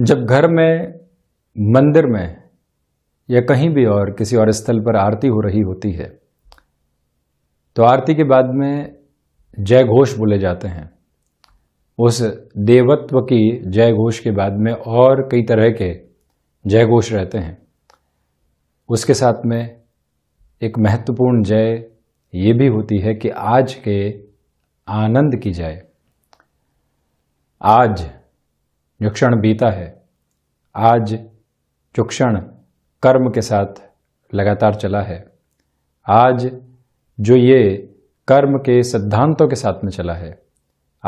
जब घर में मंदिर में या कहीं भी और किसी और स्थल पर आरती हो रही होती है तो आरती के बाद में जय घोष बोले जाते हैं उस देवत्व की जय घोष के बाद में और कई तरह के जय घोष रहते हैं उसके साथ में एक महत्वपूर्ण जय ये भी होती है कि आज के आनंद की जय आज जो क्षण बीता है आज जो क्षण कर्म के साथ लगातार चला है आज जो ये कर्म के सिद्धांतों के साथ में चला है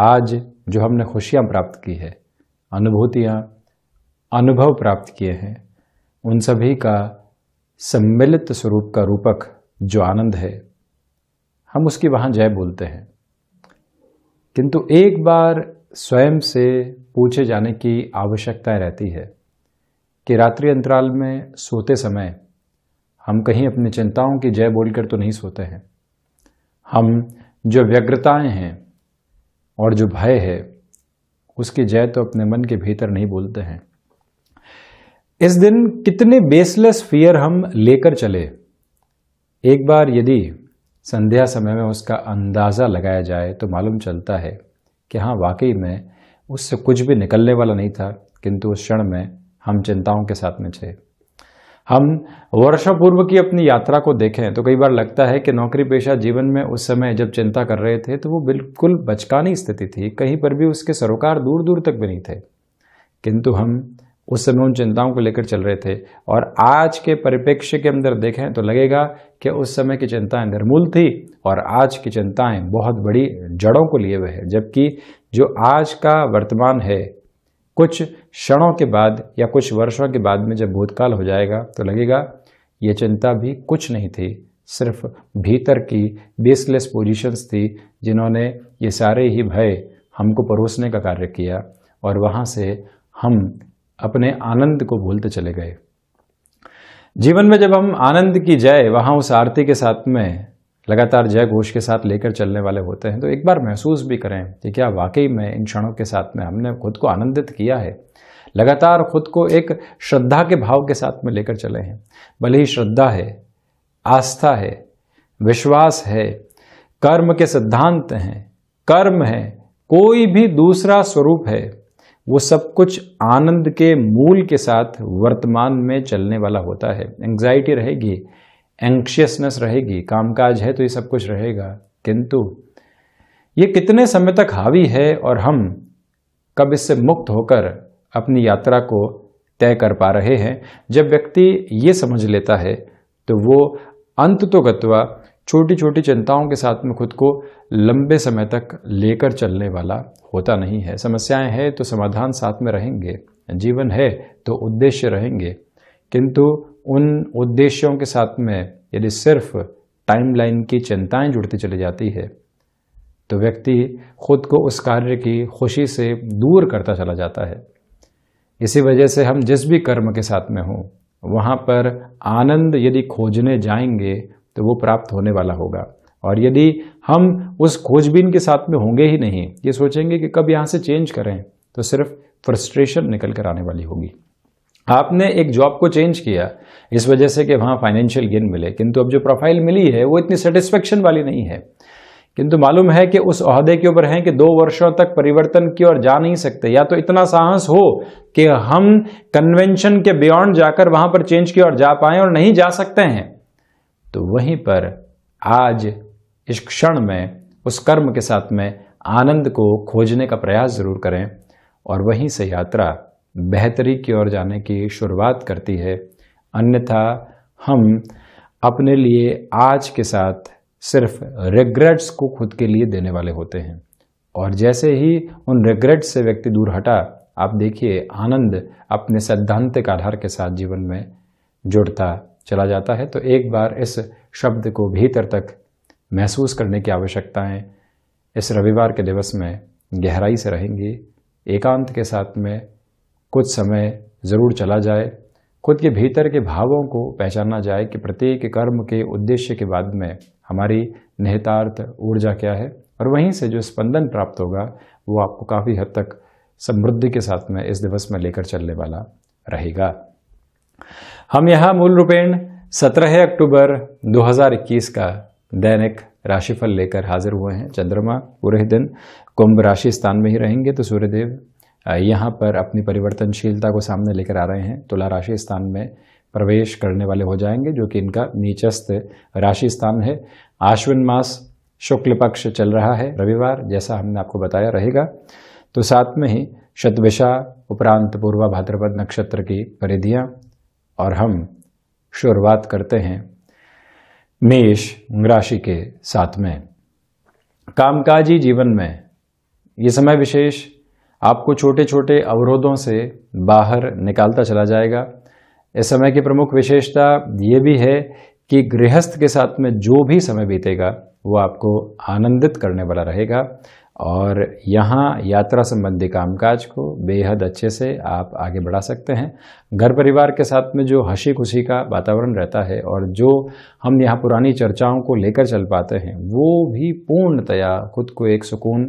आज जो हमने खुशियाँ प्राप्त की है अनुभूतियाँ अनुभव प्राप्त किए हैं उन सभी का सम्मिलित स्वरूप का रूपक जो आनंद है हम उसकी वहाँ जय बोलते हैं किंतु एक बार स्वयं से पूछे जाने की आवश्यकता रहती है कि रात्रि अंतराल में सोते समय हम कहीं अपनी चिंताओं की जय बोलकर तो नहीं सोते हैं हम जो व्यग्रताएं हैं और जो भय है उसकी जय तो अपने मन के भीतर नहीं बोलते हैं इस दिन कितने बेसलेस फियर हम लेकर चले एक बार यदि संध्या समय में उसका अंदाज़ा लगाया जाए तो मालूम चलता है कि हाँ वाकई में उससे कुछ भी निकलने वाला नहीं था किंतु उस क्षण में हम चिंताओं के साथ में थे हम वर्षों पूर्व की अपनी यात्रा को देखें तो कई बार लगता है कि नौकरी पेशा जीवन में उस समय जब चिंता कर रहे थे तो वो बिल्कुल बचकानी स्थिति थी कहीं पर भी उसके सरोकार दूर दूर तक भी नहीं थे किंतु हम उस समय उन चिंताओं को लेकर चल रहे थे और आज के परिप्रेक्ष्य के अंदर देखें तो लगेगा कि उस समय की चिंताएं निर्मूल थी और आज की चिंताएं बहुत बड़ी जड़ों को लिए हुए हैं जबकि जो आज का वर्तमान है कुछ क्षणों के बाद या कुछ वर्षों के बाद में जब भूतकाल हो जाएगा तो लगेगा ये चिंता भी कुछ नहीं थी सिर्फ भीतर की बेसलेस पोजीशंस थी जिन्होंने ये सारे ही भय हमको परोसने का कार्य किया और वहाँ से हम अपने आनंद को भूलते चले गए जीवन में जब हम आनंद की जय वहाँ उस आरती के साथ में लगातार जय घोष के साथ लेकर चलने वाले होते हैं तो एक बार महसूस भी करें कि क्या वाकई में इन क्षणों के साथ में हमने खुद को आनंदित किया है लगातार खुद को एक श्रद्धा के भाव के साथ में लेकर चले हैं भले ही श्रद्धा है आस्था है विश्वास है कर्म के सिद्धांत हैं कर्म है कोई भी दूसरा स्वरूप है वो सब कुछ आनंद के मूल के साथ वर्तमान में चलने वाला होता है एंग्जाइटी रहेगी एंक्शियसनेस रहेगी कामकाज है तो ये सब कुछ रहेगा किंतु ये कितने समय तक हावी है और हम कब इससे मुक्त होकर अपनी यात्रा को तय कर पा रहे हैं जब व्यक्ति ये समझ लेता है तो वो अंत तो गत्वा छोटी छोटी चिंताओं के साथ में खुद को लंबे समय तक लेकर चलने वाला होता नहीं है समस्याएं हैं तो समाधान साथ में रहेंगे जीवन है तो उद्देश्य रहेंगे किंतु उन उद्देश्यों के साथ में यदि सिर्फ टाइमलाइन की चिंताएं जुड़ती चली जाती है तो व्यक्ति खुद को उस कार्य की खुशी से दूर करता चला जाता है इसी वजह से हम जिस भी कर्म के साथ में हों वहाँ पर आनंद यदि खोजने जाएंगे तो वो प्राप्त होने वाला होगा और यदि हम उस खोजबीन के साथ में होंगे ही नहीं ये सोचेंगे कि कब यहाँ से चेंज करें तो सिर्फ फ्रस्ट्रेशन निकल कर आने वाली होगी आपने एक जॉब को चेंज किया इस वजह से कि वहाँ फाइनेंशियल गेन मिले किंतु अब जो प्रोफाइल मिली है वो इतनी सेटिस्फेक्शन वाली नहीं है किंतु मालूम है कि उस अहदे के ऊपर हैं कि दो वर्षों तक परिवर्तन की ओर जा नहीं सकते या तो इतना साहस हो कि हम कन्वेंशन के बियॉन्ड जाकर वहां पर चेंज की ओर जा पाएं और नहीं जा सकते हैं तो वहीं पर आज इस क्षण में उस कर्म के साथ में आनंद को खोजने का प्रयास ज़रूर करें और वहीं से यात्रा बेहतरी की ओर जाने की शुरुआत करती है अन्यथा हम अपने लिए आज के साथ सिर्फ रिग्रेट्स को खुद के लिए देने वाले होते हैं और जैसे ही उन रिग्रेट्स से व्यक्ति दूर हटा आप देखिए आनंद अपने सैद्धांतिक आधार के साथ जीवन में जुड़ता चला जाता है तो एक बार इस शब्द को भीतर तक महसूस करने की आवश्यकताएं इस रविवार के दिवस में गहराई से रहेंगी एकांत के साथ में कुछ समय ज़रूर चला जाए खुद के भीतर के भावों को पहचाना जाए कि प्रत्येक कर्म के उद्देश्य के बाद में हमारी निहितार्थ ऊर्जा क्या है और वहीं से जो स्पंदन प्राप्त होगा वो आपको काफ़ी हद तक समृद्धि के साथ में इस दिवस में लेकर चलने वाला रहेगा हम यहाँ मूल रूपेण 17 अक्टूबर 2021 का दैनिक राशिफल लेकर हाजिर हुए हैं चंद्रमा पूरे दिन कुंभ राशि स्थान में ही रहेंगे तो सूर्यदेव यहां पर अपनी परिवर्तनशीलता को सामने लेकर आ रहे हैं तुला राशि स्थान में प्रवेश करने वाले हो जाएंगे जो कि इनका नीचस्थ राशि स्थान है आश्विन मास शुक्ल पक्ष चल रहा है रविवार जैसा हमने आपको बताया रहेगा तो साथ में ही शतविशा उपरांत पूर्वा भाद्रपद नक्षत्र की परिधियाँ और हम शुरुआत करते हैं मेष राशि के साथ में कामकाजी जीवन में ये समय विशेष आपको छोटे छोटे अवरोधों से बाहर निकालता चला जाएगा इस समय की प्रमुख विशेषता ये भी है कि गृहस्थ के साथ में जो भी समय बीतेगा वो आपको आनंदित करने वाला रहेगा और यहाँ यात्रा संबंधी कामकाज को बेहद अच्छे से आप आगे बढ़ा सकते हैं घर परिवार के साथ में जो हंसी खुशी का वातावरण रहता है और जो हम यहाँ पुरानी चर्चाओं को लेकर चल पाते हैं वो भी पूर्णतया खुद को एक सुकून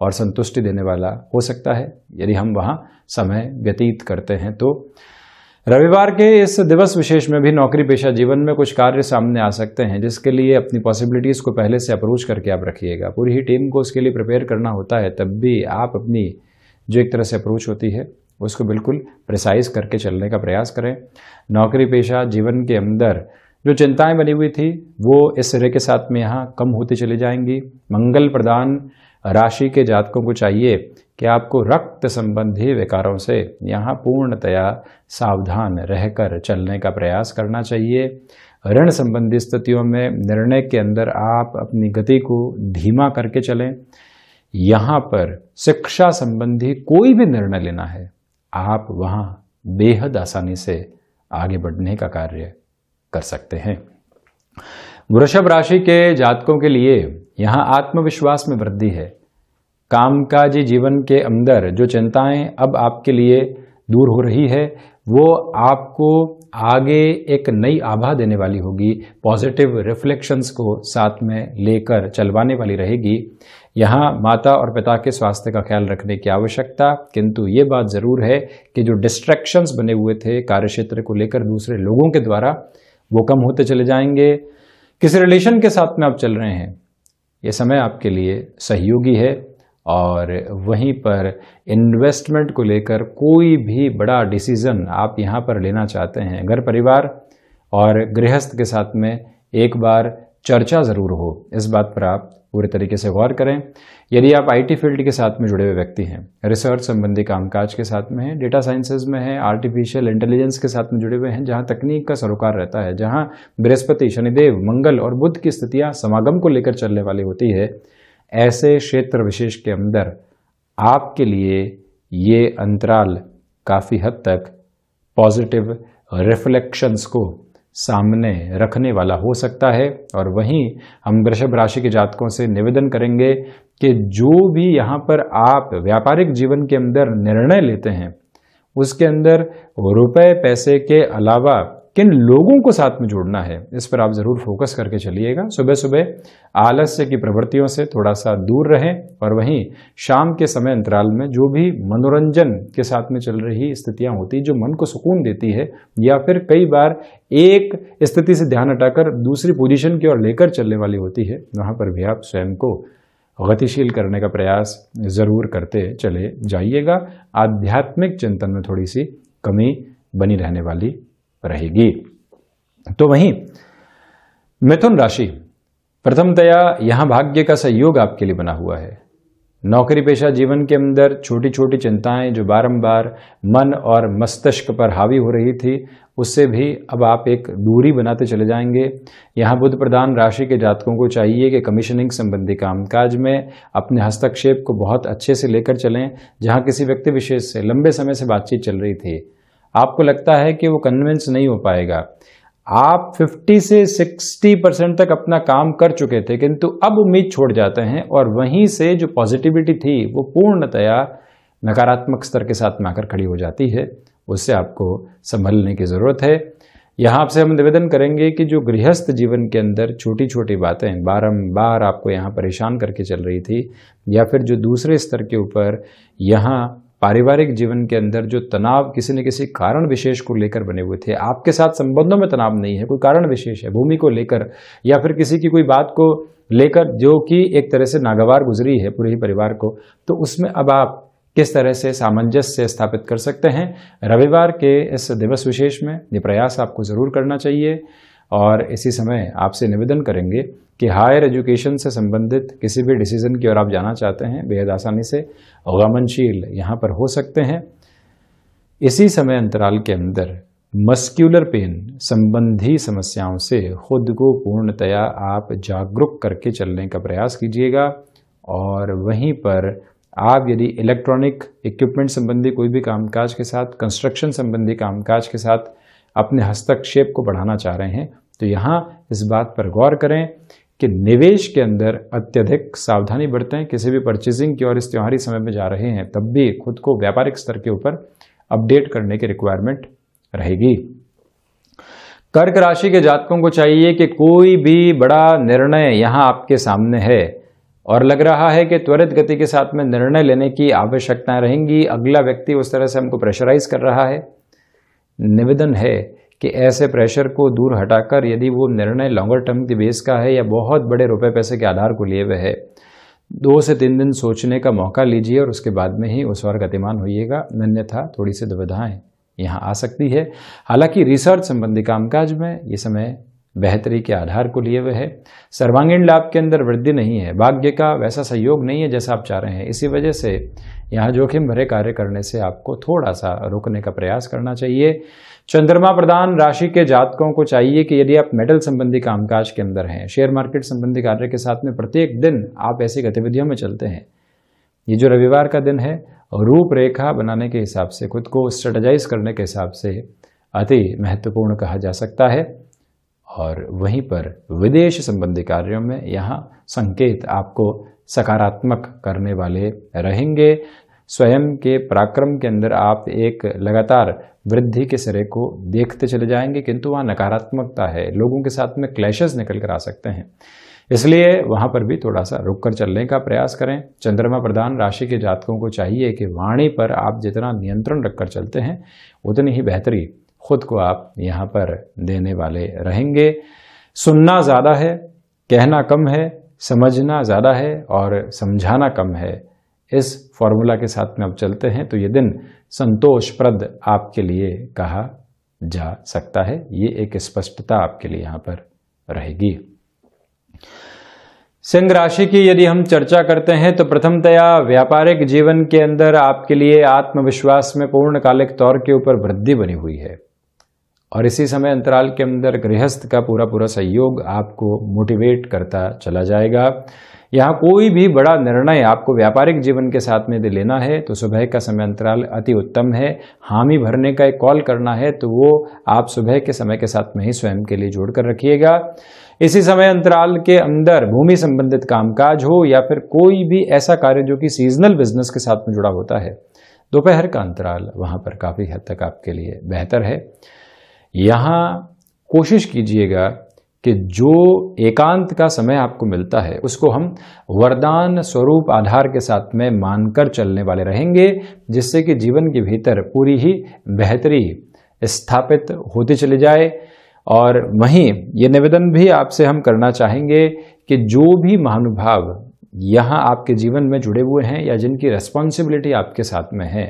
और संतुष्टि देने वाला हो सकता है यदि हम वहाँ समय व्यतीत करते हैं तो रविवार के इस दिवस विशेष में भी नौकरी पेशा जीवन में कुछ कार्य सामने आ सकते हैं जिसके लिए अपनी पॉसिबिलिटीज़ को पहले से अप्रोच करके आप रखिएगा पूरी ही टीम को उसके लिए प्रिपेयर करना होता है तब भी आप अपनी जो एक तरह से अप्रोच होती है उसको बिल्कुल प्रिसाइज करके चलने का प्रयास करें नौकरी पेशा जीवन के अंदर जो चिंताएं बनी हुई थी वो इस सिरे के साथ में यहाँ कम होती चली जाएंगी मंगल प्रदान राशि के जातकों को चाहिए कि आपको रक्त संबंधी विकारों से यहाँ पूर्णतया सावधान रहकर चलने का प्रयास करना चाहिए ऋण संबंधी स्थितियों में निर्णय के अंदर आप अपनी गति को धीमा करके चलें यहाँ पर शिक्षा संबंधी कोई भी निर्णय लेना है आप वहाँ बेहद आसानी से आगे बढ़ने का कार्य कर सकते हैं वृषभ राशि के जातकों के लिए यहाँ आत्मविश्वास में वृद्धि है कामकाजी जीवन के अंदर जो चिंताएं अब आपके लिए दूर हो रही है वो आपको आगे एक नई आभा देने वाली होगी पॉजिटिव रिफ्लेक्शंस को साथ में लेकर चलवाने वाली रहेगी यहाँ माता और पिता के स्वास्थ्य का ख्याल रखने की आवश्यकता किंतु ये बात ज़रूर है कि जो डिस्ट्रैक्शंस बने हुए थे कार्यक्षेत्र को लेकर दूसरे लोगों के द्वारा वो कम होते चले जाएंगे किस रिलेशन के साथ में आप चल रहे हैं ये समय आपके लिए सहयोगी है और वहीं पर इन्वेस्टमेंट को लेकर कोई भी बड़ा डिसीज़न आप यहाँ पर लेना चाहते हैं घर परिवार और गृहस्थ के साथ में एक बार चर्चा ज़रूर हो इस बात पर आप पूरे तरीके से गौर करें यदि आप आईटी फील्ड के साथ में जुड़े हुए व्यक्ति हैं रिसर्च संबंधी कामकाज के साथ में हैं डेटा साइंसेज में हैं आर्टिफिशियल इंटेलिजेंस के साथ में जुड़े हुए हैं जहां तकनीक का सरोकार रहता है जहां बृहस्पति शनिदेव मंगल और बुद्ध की स्थितियां समागम को लेकर चलने वाली होती है ऐसे क्षेत्र विशेष के अंदर आपके लिए ये अंतराल काफ़ी हद तक पॉजिटिव रिफ्लेक्शंस को सामने रखने वाला हो सकता है और वहीं हम वृषभ राशि के जातकों से निवेदन करेंगे कि जो भी यहाँ पर आप व्यापारिक जीवन के अंदर निर्णय लेते हैं उसके अंदर रुपए पैसे के अलावा किन लोगों को साथ में जोड़ना है इस पर आप ज़रूर फोकस करके चलिएगा सुबह सुबह आलस्य की प्रवृत्तियों से थोड़ा सा दूर रहें और वहीं शाम के समय अंतराल में जो भी मनोरंजन के साथ में चल रही स्थितियां होती जो मन को सुकून देती है या फिर कई बार एक स्थिति से ध्यान हटाकर दूसरी पोजिशन की ओर लेकर चलने वाली होती है वहाँ पर भी आप स्वयं को गतिशील करने का प्रयास ज़रूर करते चले जाइएगा आध्यात्मिक चिंतन में थोड़ी सी कमी बनी रहने वाली रहेगी तो वहीं मिथुन राशि प्रथमतया यहां भाग्य का सहयोग आपके लिए बना हुआ है नौकरी पेशा जीवन के अंदर छोटी छोटी चिंताएं जो बारंबार मन और मस्तिष्क पर हावी हो रही थी उससे भी अब आप एक दूरी बनाते चले जाएंगे यहाँ बुद्ध प्रधान राशि के जातकों को चाहिए कि कमीशनिंग संबंधी कामकाज में अपने हस्तक्षेप को बहुत अच्छे से लेकर चलें जहाँ किसी व्यक्ति विशेष से लंबे समय से बातचीत चल रही थी आपको लगता है कि वो कन्विंस नहीं हो पाएगा आप 50 से 60 परसेंट तक अपना काम कर चुके थे किंतु अब उम्मीद छोड़ जाते हैं और वहीं से जो पॉजिटिविटी थी वो पूर्णतया नकारात्मक स्तर के साथ में आकर खड़ी हो जाती है उससे आपको संभलने की ज़रूरत है यहाँ आपसे हम निवेदन करेंगे कि जो गृहस्थ जीवन के अंदर छोटी छोटी बातें बारम्बार आपको यहाँ परेशान करके चल रही थी या फिर जो दूसरे स्तर के ऊपर यहाँ पारिवारिक जीवन के अंदर जो तनाव किसी न किसी कारण विशेष को लेकर बने हुए थे आपके साथ संबंधों में तनाव नहीं है कोई कारण विशेष है भूमि को लेकर या फिर किसी की कोई बात को लेकर जो कि एक तरह से नागवार गुजरी है पूरे ही परिवार को तो उसमें अब आप किस तरह से सामंजस्य स्थापित कर सकते हैं रविवार के इस दिवस विशेष में ये प्रयास आपको ज़रूर करना चाहिए और इसी समय आपसे निवेदन करेंगे कि हायर एजुकेशन से संबंधित किसी भी डिसीजन की ओर आप जाना चाहते हैं बेहद आसानी से अवगमनशील यहाँ पर हो सकते हैं इसी समय अंतराल के अंदर मस्क्यूलर पेन संबंधी समस्याओं से खुद को पूर्णतया आप जागरूक करके चलने का प्रयास कीजिएगा और वहीं पर आप यदि इलेक्ट्रॉनिक इक्विपमेंट संबंधी कोई भी कामकाज के साथ कंस्ट्रक्शन संबंधी कामकाज के साथ अपने हस्तक्षेप को बढ़ाना चाह रहे हैं तो यहाँ इस बात पर गौर करें कि निवेश के अंदर अत्यधिक सावधानी बरतें किसी भी परचेजिंग की और इस त्योहारी समय में जा रहे हैं तब भी खुद को व्यापारिक स्तर के ऊपर अपडेट करने की रिक्वायरमेंट रहेगी कर्क राशि के जातकों को चाहिए कि कोई भी बड़ा निर्णय यहाँ आपके सामने है और लग रहा है कि त्वरित गति के साथ में निर्णय लेने की आवश्यकताएं रहेंगी अगला व्यक्ति उस तरह से हमको प्रेशराइज कर रहा है निवेदन है कि ऐसे प्रेशर को दूर हटाकर यदि वो निर्णय लॉन्गर टर्म के बेस का है या बहुत बड़े रुपए पैसे के आधार को लिए हुए है दो से तीन दिन सोचने का मौका लीजिए और उसके बाद में ही उस वर्ग गतिमान होइएगा अन्यथा थोड़ी सी दुविधाएँ यहाँ आ सकती है हालांकि रिसर्च संबंधी कामकाज में ये समय बेहतरी के आधार को लिए हुए है सर्वांगीण लाभ के अंदर वृद्धि नहीं है भाग्य का वैसा सहयोग नहीं है जैसा आप चाह रहे हैं इसी वजह से यहाँ जोखिम भरे कार्य करने से आपको थोड़ा सा रोकने का प्रयास करना चाहिए चंद्रमा प्रदान राशि के जातकों को चाहिए कि यदि आप मेडल संबंधी कामकाज के अंदर हैं शेयर मार्केट संबंधी कार्य के साथ में प्रत्येक दिन आप ऐसी गतिविधियों में चलते हैं ये जो रविवार का दिन है रूपरेखा बनाने के हिसाब से खुद को स्ट्रेटजाइज करने के हिसाब से अति महत्वपूर्ण कहा जा सकता है और वहीं पर विदेश संबंधी कार्यों में यहाँ संकेत आपको सकारात्मक करने वाले रहेंगे स्वयं के पराक्रम के अंदर आप एक लगातार वृद्धि के सिरे को देखते चले जाएंगे किंतु वहाँ नकारात्मकता है लोगों के साथ में क्लैशेस निकल कर आ सकते हैं इसलिए वहाँ पर भी थोड़ा सा रुक कर चलने का प्रयास करें चंद्रमा प्रधान राशि के जातकों को चाहिए कि वाणी पर आप जितना नियंत्रण रखकर चलते हैं उतनी ही बेहतरी खुद को आप यहाँ पर देने वाले रहेंगे सुनना ज़्यादा है कहना कम है समझना ज़्यादा है और समझाना कम है इस फॉर्मूला के साथ में आप चलते हैं तो ये दिन संतोषप्रद आपके लिए कहा जा सकता है ये एक स्पष्टता आपके लिए यहाँ पर रहेगी सिंह राशि की यदि हम चर्चा करते हैं तो प्रथमतया व्यापारिक जीवन के अंदर आपके लिए आत्मविश्वास में पूर्ण कालिक तौर के ऊपर वृद्धि बनी हुई है और इसी समय अंतराल के अंदर गृहस्थ का पूरा पूरा सहयोग आपको मोटिवेट करता चला जाएगा यहाँ कोई भी बड़ा निर्णय आपको व्यापारिक जीवन के साथ में लेना है तो सुबह का समय अंतराल अति उत्तम है हामी भरने का एक कॉल करना है तो वो आप सुबह के समय के साथ में ही स्वयं के लिए जोड़ कर रखिएगा इसी समय अंतराल के अंदर भूमि संबंधित कामकाज हो या फिर कोई भी ऐसा कार्य जो कि सीजनल बिजनेस के साथ में जुड़ा होता है दोपहर का अंतराल वहाँ पर काफ़ी हद तक आपके लिए बेहतर है यहाँ कोशिश कीजिएगा कि जो एकांत का समय आपको मिलता है उसको हम वरदान स्वरूप आधार के साथ में मानकर चलने वाले रहेंगे जिससे कि जीवन के भीतर पूरी ही बेहतरी स्थापित होती चली जाए और वहीं ये निवेदन भी आपसे हम करना चाहेंगे कि जो भी महानुभाव यहाँ आपके जीवन में जुड़े हुए हैं या जिनकी रेस्पॉन्सिबिलिटी आपके साथ में है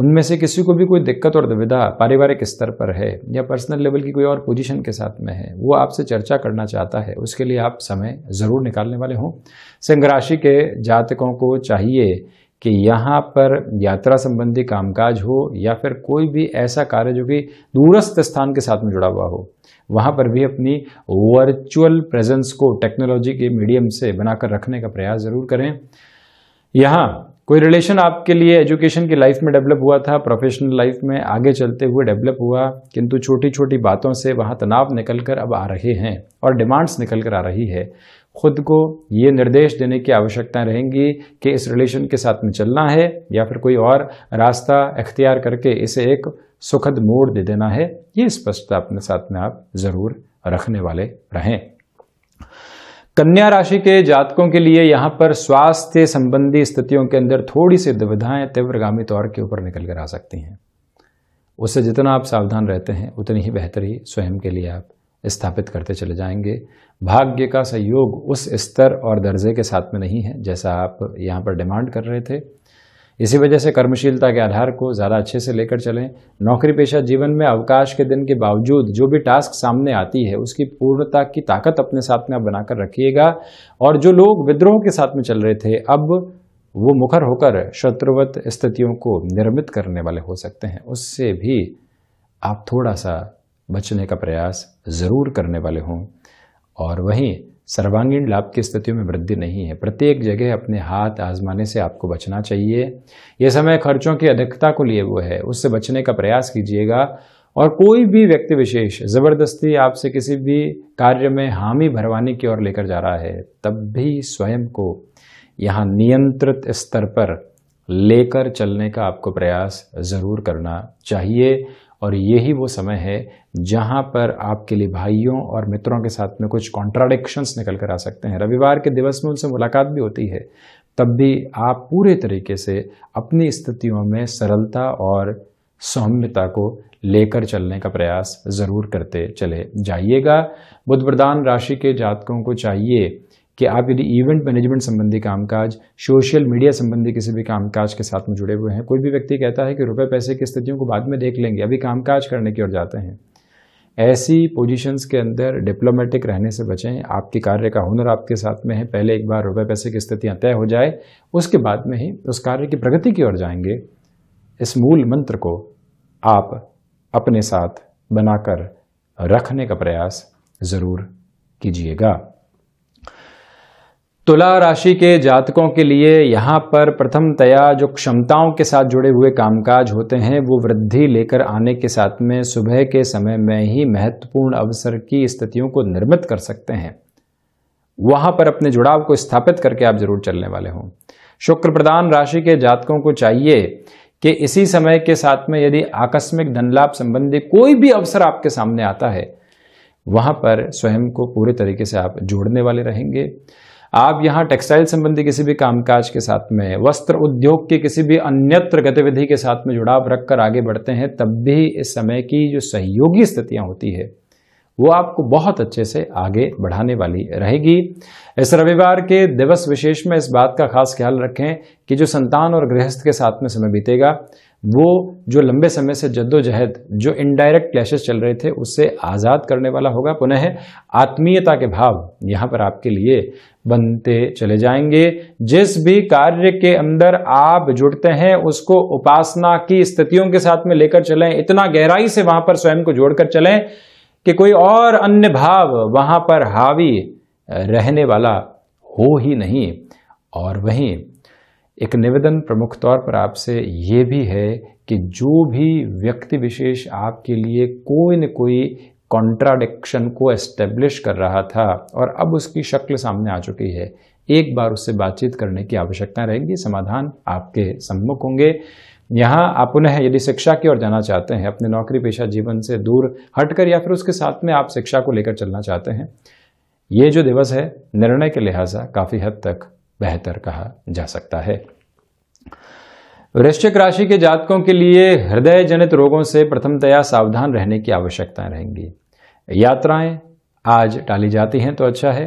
उनमें से किसी को भी कोई दिक्कत और दुविधा पारिवारिक स्तर पर है या पर्सनल लेवल की कोई और पोजीशन के साथ में है वो आपसे चर्चा करना चाहता है उसके लिए आप समय ज़रूर निकालने वाले हों सिंह राशि के जातकों को चाहिए कि यहाँ पर यात्रा संबंधी कामकाज हो या फिर कोई भी ऐसा कार्य जो कि दूरस्थ स्थान के साथ में जुड़ा हुआ हो वहाँ पर भी अपनी वर्चुअल प्रेजेंस को टेक्नोलॉजी के मीडियम से बनाकर रखने का प्रयास ज़रूर करें यहाँ कोई रिलेशन आपके लिए एजुकेशन की लाइफ में डेवलप हुआ था प्रोफेशनल लाइफ में आगे चलते हुए डेवलप हुआ किंतु छोटी छोटी बातों से वहाँ तनाव निकल कर अब आ रहे हैं और डिमांड्स निकल कर आ रही है खुद को ये निर्देश देने की आवश्यकता रहेंगी कि इस रिलेशन के साथ में चलना है या फिर कोई और रास्ता अख्तियार करके इसे एक सुखद मोड़ दे देना है ये स्पष्टता अपने साथ में आप ज़रूर रखने वाले रहें कन्या राशि के जातकों के लिए यहाँ पर स्वास्थ्य संबंधी स्थितियों के अंदर थोड़ी सी दुविधाएं तीव्रगामी तौर के ऊपर निकल कर आ सकती हैं उससे जितना आप सावधान रहते हैं उतनी ही बेहतरी स्वयं के लिए आप स्थापित करते चले जाएंगे भाग्य का सहयोग उस स्तर और दर्जे के साथ में नहीं है जैसा आप यहाँ पर डिमांड कर रहे थे इसी वजह से कर्मशीलता के आधार को ज़्यादा अच्छे से लेकर चलें नौकरी पेशा जीवन में अवकाश के दिन के बावजूद जो भी टास्क सामने आती है उसकी पूर्णता की ताकत अपने साथ में आप बनाकर रखिएगा और जो लोग विद्रोह के साथ में चल रहे थे अब वो मुखर होकर शत्रुवत स्थितियों को निर्मित करने वाले हो सकते हैं उससे भी आप थोड़ा सा बचने का प्रयास ज़रूर करने वाले हों और वहीं सर्वांगीण लाभ की स्थितियों में वृद्धि नहीं है प्रत्येक जगह अपने हाथ आजमाने से आपको बचना चाहिए यह समय खर्चों की अधिकता को लिए वो है उससे बचने का प्रयास कीजिएगा और कोई भी व्यक्ति विशेष ज़बरदस्ती आपसे किसी भी कार्य में हामी भरवाने की ओर लेकर जा रहा है तब भी स्वयं को यहाँ नियंत्रित स्तर पर लेकर चलने का आपको प्रयास ज़रूर करना चाहिए और यही वो समय है जहाँ पर आपके लिए भाइयों और मित्रों के साथ में कुछ कॉन्ट्राडिक्शंस निकल कर आ सकते हैं रविवार के दिवस में उनसे मुलाकात भी होती है तब भी आप पूरे तरीके से अपनी स्थितियों में सरलता और सौम्यता को लेकर चलने का प्रयास ज़रूर करते चले जाइएगा बुध प्रदान राशि के जातकों को चाहिए कि आप यदि इवेंट मैनेजमेंट संबंधी कामकाज सोशल मीडिया संबंधी किसी भी कामकाज के साथ में जुड़े हुए हैं कोई भी व्यक्ति कहता है कि रुपए पैसे की स्थितियों को बाद में देख लेंगे अभी कामकाज करने की ओर जाते हैं ऐसी पोजीशंस के अंदर डिप्लोमेटिक रहने से बचें आपके कार्य का हुनर आपके साथ में है पहले एक बार रुपए पैसे की स्थितियाँ तय हो जाए उसके बाद में ही उस कार्य की प्रगति की ओर जाएंगे इस मूल मंत्र को आप अपने साथ बनाकर रखने का प्रयास ज़रूर कीजिएगा तुला राशि के जातकों के लिए यहाँ पर प्रथम तया जो क्षमताओं के साथ जुड़े हुए कामकाज होते हैं वो वृद्धि लेकर आने के साथ में सुबह के समय में ही महत्वपूर्ण अवसर की स्थितियों को निर्मित कर सकते हैं वहां पर अपने जुड़ाव को स्थापित करके आप जरूर चलने वाले हों शुक्र प्रधान राशि के जातकों को चाहिए कि इसी समय के साथ में यदि आकस्मिक धनलाभ संबंधी कोई भी अवसर आपके सामने आता है वहां पर स्वयं को पूरे तरीके से आप जोड़ने वाले रहेंगे आप यहाँ टेक्सटाइल संबंधी किसी भी कामकाज के साथ में वस्त्र उद्योग के किसी भी अन्यत्र गतिविधि के साथ में जुड़ाव रखकर आगे बढ़ते हैं तब भी इस समय की जो सहयोगी स्थितियाँ होती है वो आपको बहुत अच्छे से आगे बढ़ाने वाली रहेगी इस रविवार के दिवस विशेष में इस बात का खास ख्याल रखें कि जो संतान और गृहस्थ के साथ में समय बीतेगा वो जो लंबे समय से जद्दोजहद जो इनडायरेक्ट क्लैशेस चल रहे थे उससे आज़ाद करने वाला होगा पुनः आत्मीयता के भाव यहाँ पर आपके लिए बनते चले जाएंगे जिस भी कार्य के अंदर आप जुड़ते हैं उसको उपासना की स्थितियों के साथ में लेकर चलें इतना गहराई से वहां पर स्वयं को जोड़कर चलें कि कोई और अन्य भाव वहां पर हावी रहने वाला हो ही नहीं और वहीं एक निवेदन प्रमुख तौर पर आपसे ये भी है कि जो भी व्यक्ति विशेष आपके लिए कोई न कोई कॉन्ट्राडिक्शन को एस्टेब्लिश कर रहा था और अब उसकी शक्ल सामने आ चुकी है एक बार उससे बातचीत करने की आवश्यकता रहेगी समाधान आपके सम्मुख होंगे यहाँ आप उन्हें यदि शिक्षा की ओर जाना चाहते हैं अपने नौकरी पेशा जीवन से दूर हटकर या फिर उसके साथ में आप शिक्षा को लेकर चलना चाहते हैं ये जो दिवस है निर्णय के लिहाजा काफ़ी हद तक बेहतर कहा जा सकता है वृश्चिक राशि के जातकों के लिए हृदय जनित रोगों से प्रथमतया सावधान रहने की आवश्यकताएं रहेंगी यात्राएं आज टाली जाती हैं तो अच्छा है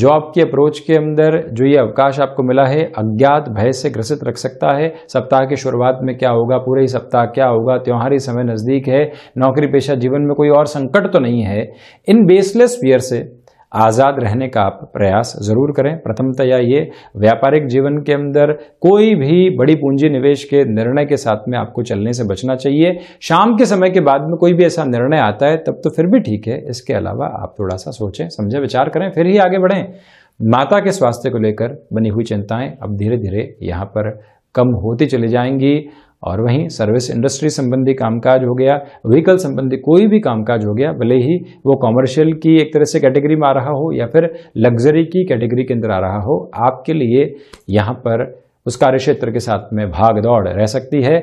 जॉब की अप्रोच के अंदर जो ये अवकाश आपको मिला है अज्ञात भय से ग्रसित रख सकता है सप्ताह की शुरुआत में क्या होगा पूरे ही सप्ताह क्या होगा त्योहारी समय नज़दीक है नौकरी पेशा जीवन में कोई और संकट तो नहीं है इन बेसलेस फियर से आज़ाद रहने का आप प्रयास ज़रूर करें प्रथमतया ये व्यापारिक जीवन के अंदर कोई भी बड़ी पूंजी निवेश के निर्णय के साथ में आपको चलने से बचना चाहिए शाम के समय के बाद में कोई भी ऐसा निर्णय आता है तब तो फिर भी ठीक है इसके अलावा आप थोड़ा सा सोचें समझें विचार करें फिर ही आगे बढ़ें माता के स्वास्थ्य को लेकर बनी हुई चिंताएं अब धीरे धीरे यहाँ पर कम होती चली जाएंगी और वहीं सर्विस इंडस्ट्री संबंधी कामकाज हो गया व्हीकल संबंधी कोई भी कामकाज हो गया भले ही वो कॉमर्शियल की एक तरह से कैटेगरी में आ रहा हो या फिर लग्जरी की कैटेगरी के अंदर आ रहा हो आपके लिए यहाँ पर उस कार्यक्षेत्र के साथ में भाग दौड़ रह सकती है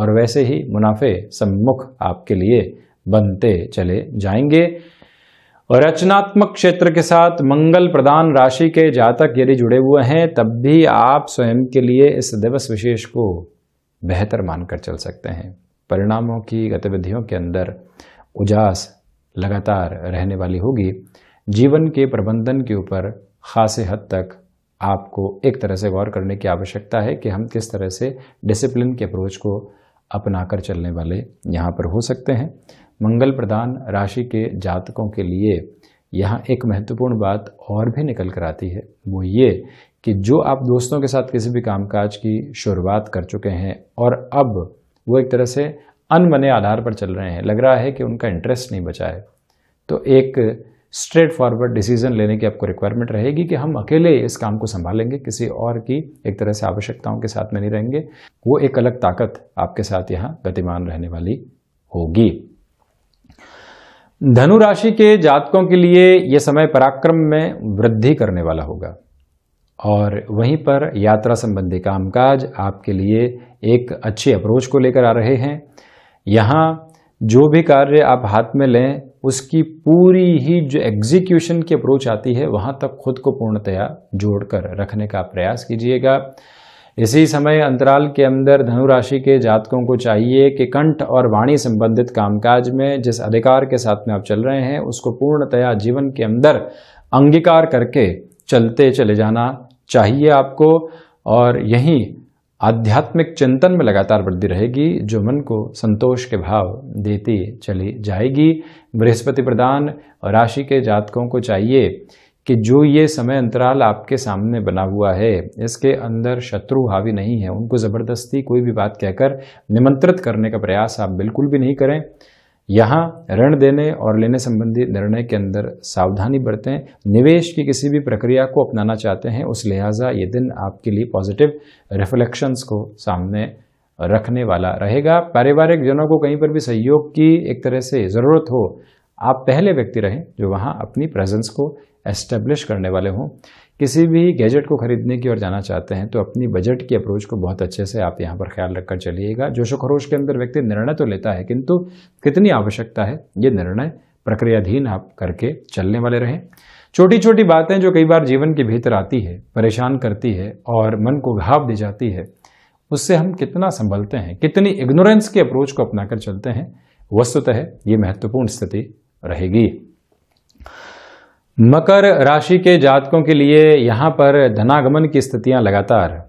और वैसे ही मुनाफे सम्मुख आपके लिए बनते चले जाएंगे रचनात्मक क्षेत्र के साथ मंगल प्रदान राशि के जातक यदि जुड़े हुए हैं तब भी आप स्वयं के लिए इस दिवस विशेष को बेहतर मानकर चल सकते हैं परिणामों की गतिविधियों के अंदर उजास लगातार रहने वाली होगी जीवन के प्रबंधन के ऊपर खासे हद तक आपको एक तरह से गौर करने की आवश्यकता है कि हम किस तरह से डिसिप्लिन के अप्रोच को अपना कर चलने वाले यहाँ पर हो सकते हैं मंगल प्रदान राशि के जातकों के लिए यहाँ एक महत्वपूर्ण बात और भी निकल कर आती है वो ये कि जो आप दोस्तों के साथ किसी भी कामकाज की शुरुआत कर चुके हैं और अब वो एक तरह से अनमने आधार पर चल रहे हैं लग रहा है कि उनका इंटरेस्ट नहीं बचा है तो एक स्ट्रेट फॉरवर्ड डिसीजन लेने की आपको रिक्वायरमेंट रहेगी कि हम अकेले इस काम को संभालेंगे किसी और की एक तरह से आवश्यकताओं के साथ में नहीं रहेंगे वो एक अलग ताकत आपके साथ यहाँ गतिमान रहने वाली होगी धनु राशि के जातकों के लिए यह समय पराक्रम में वृद्धि करने वाला होगा और वहीं पर यात्रा संबंधी कामकाज आपके लिए एक अच्छे अप्रोच को लेकर आ रहे हैं यहाँ जो भी कार्य आप हाथ में लें उसकी पूरी ही जो एग्जीक्यूशन की अप्रोच आती है वहाँ तक खुद को पूर्णतया जोड़कर रखने का प्रयास कीजिएगा इसी समय अंतराल के अंदर धनुराशि के जातकों को चाहिए कि कंठ और वाणी संबंधित कामकाज में जिस अधिकार के साथ में आप चल रहे हैं उसको पूर्णतया जीवन के अंदर अंगीकार करके चलते चले जाना चाहिए आपको और यहीं आध्यात्मिक चिंतन में लगातार वृद्धि रहेगी जो मन को संतोष के भाव देती चली जाएगी बृहस्पति प्रदान राशि के जातकों को चाहिए कि जो ये समय अंतराल आपके सामने बना हुआ है इसके अंदर शत्रु हावी नहीं है उनको ज़बरदस्ती कोई भी बात कहकर निमंत्रित करने का प्रयास आप बिल्कुल भी नहीं करें यहाँ ऋण देने और लेने संबंधी निर्णय के अंदर सावधानी बरतें निवेश की किसी भी प्रक्रिया को अपनाना चाहते हैं उस लिहाजा ये दिन आपके लिए पॉजिटिव रिफ्लेक्शंस को सामने रखने वाला रहेगा पारिवारिक जनों को कहीं पर भी सहयोग की एक तरह से ज़रूरत हो आप पहले व्यक्ति रहें जो वहाँ अपनी प्रेजेंस को एस्टेब्लिश करने वाले हों किसी भी गैजेट को खरीदने की ओर जाना चाहते हैं तो अपनी बजट की अप्रोच को बहुत अच्छे से आप यहाँ पर ख्याल रखकर चलिएगा जोशो खरोश के अंदर व्यक्ति निर्णय तो लेता है किंतु कितनी आवश्यकता है ये निर्णय प्रक्रियाधीन आप करके चलने वाले रहें छोटी छोटी बातें जो कई बार जीवन के भीतर आती है परेशान करती है और मन को घाव दे जाती है उससे हम कितना संभलते हैं कितनी इग्नोरेंस की अप्रोच को अपनाकर चलते हैं वस्तुतः ये महत्वपूर्ण स्थिति रहेगी मकर राशि के जातकों के लिए यहां पर धनागमन की स्थितियां लगातार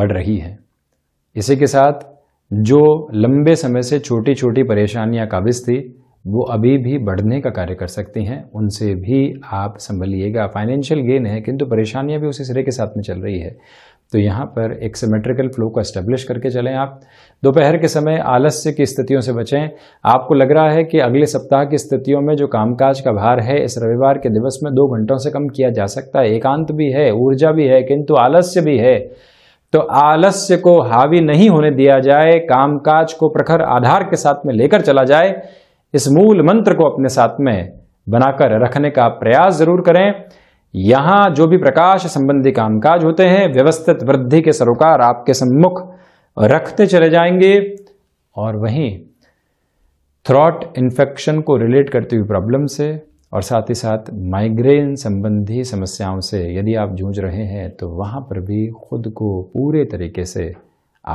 बढ़ रही हैं इसी के साथ जो लंबे समय से छोटी छोटी परेशानियां काबिज थी वो अभी भी बढ़ने का कार्य कर सकती हैं उनसे भी आप संभलिएगा फाइनेंशियल गेन है किंतु परेशानियां भी उसी सिरे के साथ में चल रही है तो यहाँ पर एक सिमेट्रिकल फ्लो को एस्टेब्लिश करके चलें आप दोपहर के समय आलस्य की स्थितियों से बचें आपको लग रहा है कि अगले सप्ताह की स्थितियों में जो कामकाज का भार है इस रविवार के दिवस में दो घंटों से कम किया जा सकता है एकांत भी है ऊर्जा भी है किंतु आलस्य भी है तो आलस्य को हावी नहीं होने दिया जाए कामकाज को प्रखर आधार के साथ में लेकर चला जाए इस मूल मंत्र को अपने साथ में बनाकर रखने का प्रयास जरूर करें यहां जो भी प्रकाश संबंधी कामकाज होते हैं व्यवस्थित वृद्धि के सरोकार आपके सम्मुख रखते चले जाएंगे और वहीं थ्रॉट इन्फेक्शन को रिलेट करती हुई प्रॉब्लम से और साथ ही साथ माइग्रेन संबंधी समस्याओं से यदि आप जूझ रहे हैं तो वहां पर भी खुद को पूरे तरीके से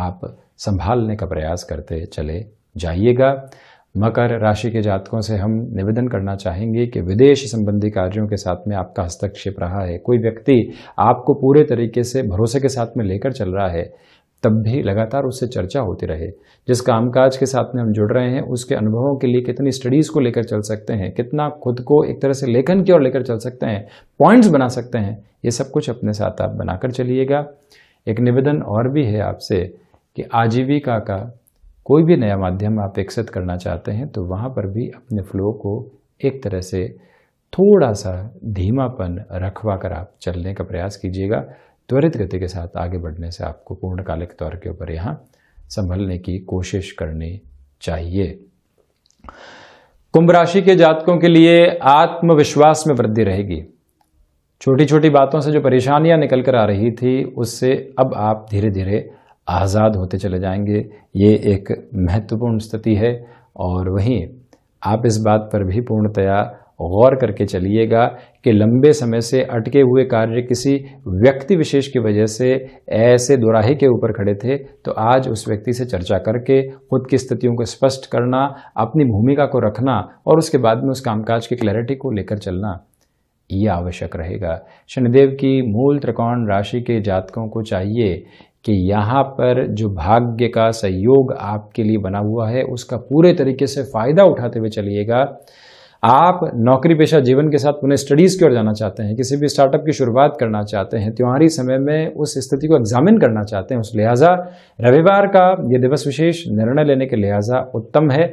आप संभालने का प्रयास करते चले जाइएगा मकर राशि के जातकों से हम निवेदन करना चाहेंगे कि विदेश संबंधी कार्यों के साथ में आपका हस्तक्षेप रहा है कोई व्यक्ति आपको पूरे तरीके से भरोसे के साथ में लेकर चल रहा है तब भी लगातार उससे चर्चा होती रहे जिस कामकाज के साथ में हम जुड़ रहे हैं उसके अनुभवों के लिए कितनी स्टडीज़ को लेकर चल सकते हैं कितना खुद को एक तरह से लेखन की ओर लेकर चल सकते हैं पॉइंट्स बना सकते हैं ये सब कुछ अपने साथ आप बनाकर चलिएगा एक निवेदन और भी है आपसे कि आजीविका का कोई भी नया माध्यम आप विकसित करना चाहते हैं तो वहाँ पर भी अपने फ्लो को एक तरह से थोड़ा सा धीमापन रखवा कर आप चलने का प्रयास कीजिएगा त्वरित गति के साथ आगे बढ़ने से आपको पूर्णकालिक तौर के ऊपर यहाँ संभलने की कोशिश करनी चाहिए कुंभ राशि के जातकों के लिए आत्मविश्वास में वृद्धि रहेगी छोटी छोटी बातों से जो परेशानियां निकल कर आ रही थी उससे अब आप धीरे धीरे आज़ाद होते चले जाएंगे ये एक महत्वपूर्ण स्थिति है और वहीं आप इस बात पर भी पूर्णतया गौर करके चलिएगा कि लंबे समय से अटके हुए कार्य किसी व्यक्ति विशेष की वजह से ऐसे दोराहे के ऊपर खड़े थे तो आज उस व्यक्ति से चर्चा करके खुद की स्थितियों को स्पष्ट करना अपनी भूमिका को रखना और उसके बाद में उस कामकाज की क्लैरिटी को लेकर चलना ये आवश्यक रहेगा शनिदेव की मूल त्रिकोण राशि के जातकों को चाहिए कि यहाँ पर जो भाग्य का सहयोग आपके लिए बना हुआ है उसका पूरे तरीके से फ़ायदा उठाते हुए चलिएगा आप नौकरी पेशा जीवन के साथ पुनः स्टडीज़ की ओर जाना चाहते हैं किसी भी स्टार्टअप की शुरुआत करना चाहते हैं त्योहारी समय में उस स्थिति को एग्जामिन करना चाहते हैं उस लिहाजा रविवार का ये दिवस विशेष निर्णय लेने के लिहाजा उत्तम है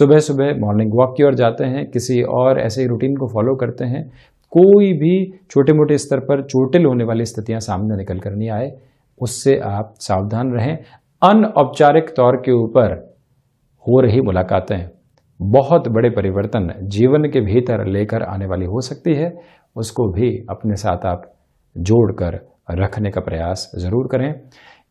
सुबह सुबह मॉर्निंग वॉक की ओर जाते हैं किसी और ऐसे रूटीन को फॉलो करते हैं कोई भी छोटे मोटे स्तर पर चोटिल होने वाली स्थितियाँ सामने निकल कर नहीं आए उससे आप सावधान रहें अनौपचारिक तौर के ऊपर हो रही मुलाकातें बहुत बड़े परिवर्तन जीवन के भीतर लेकर आने वाली हो सकती है उसको भी अपने साथ आप जोड़कर रखने का प्रयास ज़रूर करें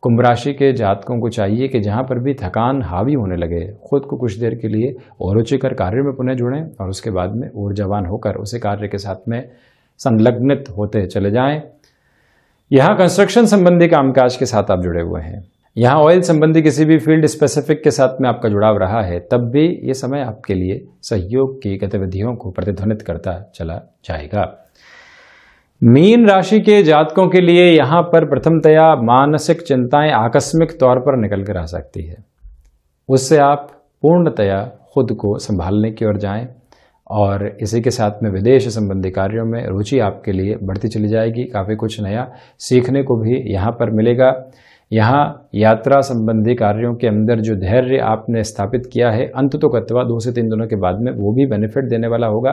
कुंभ राशि के जातकों को चाहिए कि जहाँ पर भी थकान हावी होने लगे खुद को कुछ देर के लिए और रुचिकर कार्य में पुनः जुड़ें और उसके बाद में ऊर्जावान होकर उसे कार्य के साथ में संलग्नित होते चले जाएं यहाँ कंस्ट्रक्शन संबंधी कामकाज के साथ आप जुड़े हुए हैं यहाँ ऑयल संबंधी किसी भी फील्ड स्पेसिफिक के साथ में आपका जुड़ाव रहा है तब भी ये समय आपके लिए सहयोग की गतिविधियों को प्रतिध्वनित करता चला जाएगा मीन राशि के जातकों के लिए यहाँ पर प्रथमतया मानसिक चिंताएं आकस्मिक तौर पर निकल कर आ सकती है उससे आप पूर्णतया खुद को संभालने की ओर जाएं और इसी के साथ में विदेश संबंधी कार्यों में रुचि आपके लिए बढ़ती चली जाएगी काफ़ी कुछ नया सीखने को भी यहाँ पर मिलेगा यहाँ यात्रा संबंधी कार्यों के अंदर जो धैर्य आपने स्थापित किया है अंत तो कत्वा दो से तीन दिनों के बाद में वो भी बेनिफिट देने वाला होगा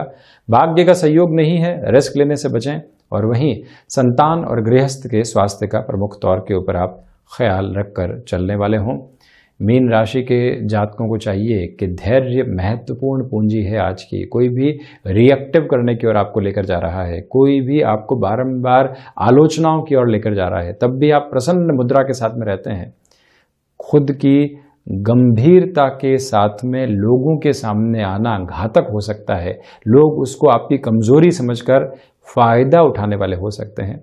भाग्य का सहयोग नहीं है रिस्क लेने से बचें और वहीं संतान और गृहस्थ के स्वास्थ्य का प्रमुख तौर के ऊपर आप ख्याल रखकर चलने वाले हों मीन राशि के जातकों को चाहिए कि धैर्य महत्वपूर्ण पूंजी है आज की कोई भी रिएक्टिव करने की ओर आपको लेकर जा रहा है कोई भी आपको बारंबार आलोचनाओं की ओर लेकर जा रहा है तब भी आप प्रसन्न मुद्रा के साथ में रहते हैं खुद की गंभीरता के साथ में लोगों के सामने आना घातक हो सकता है लोग उसको आपकी कमजोरी समझकर फायदा उठाने वाले हो सकते हैं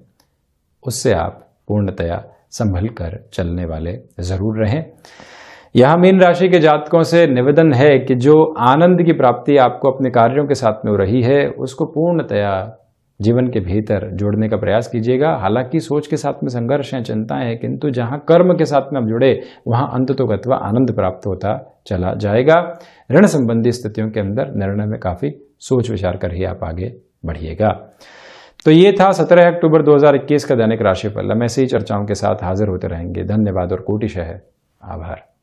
उससे आप पूर्णतया संभल कर चलने वाले ज़रूर रहें यहां मीन राशि के जातकों से निवेदन है कि जो आनंद की प्राप्ति आपको अपने कार्यों के साथ में हो रही है उसको पूर्णतया जीवन के भीतर जोड़ने का प्रयास कीजिएगा हालांकि सोच के साथ में संघर्ष हैं चिंताएं हैं किंतु जहां कर्म के साथ में आप जुड़े वहां अंत तो गत्वा आनंद प्राप्त होता चला जाएगा ऋण संबंधी स्थितियों के अंदर निर्णय में काफ़ी सोच विचार कर ही आप आगे बढ़िएगा तो ये था 17 अक्टूबर 2021 का दैनिक राशिफल हम ऐसी ही चर्चाओं के साथ हाजिर होते रहेंगे धन्यवाद और कोटिश है आभार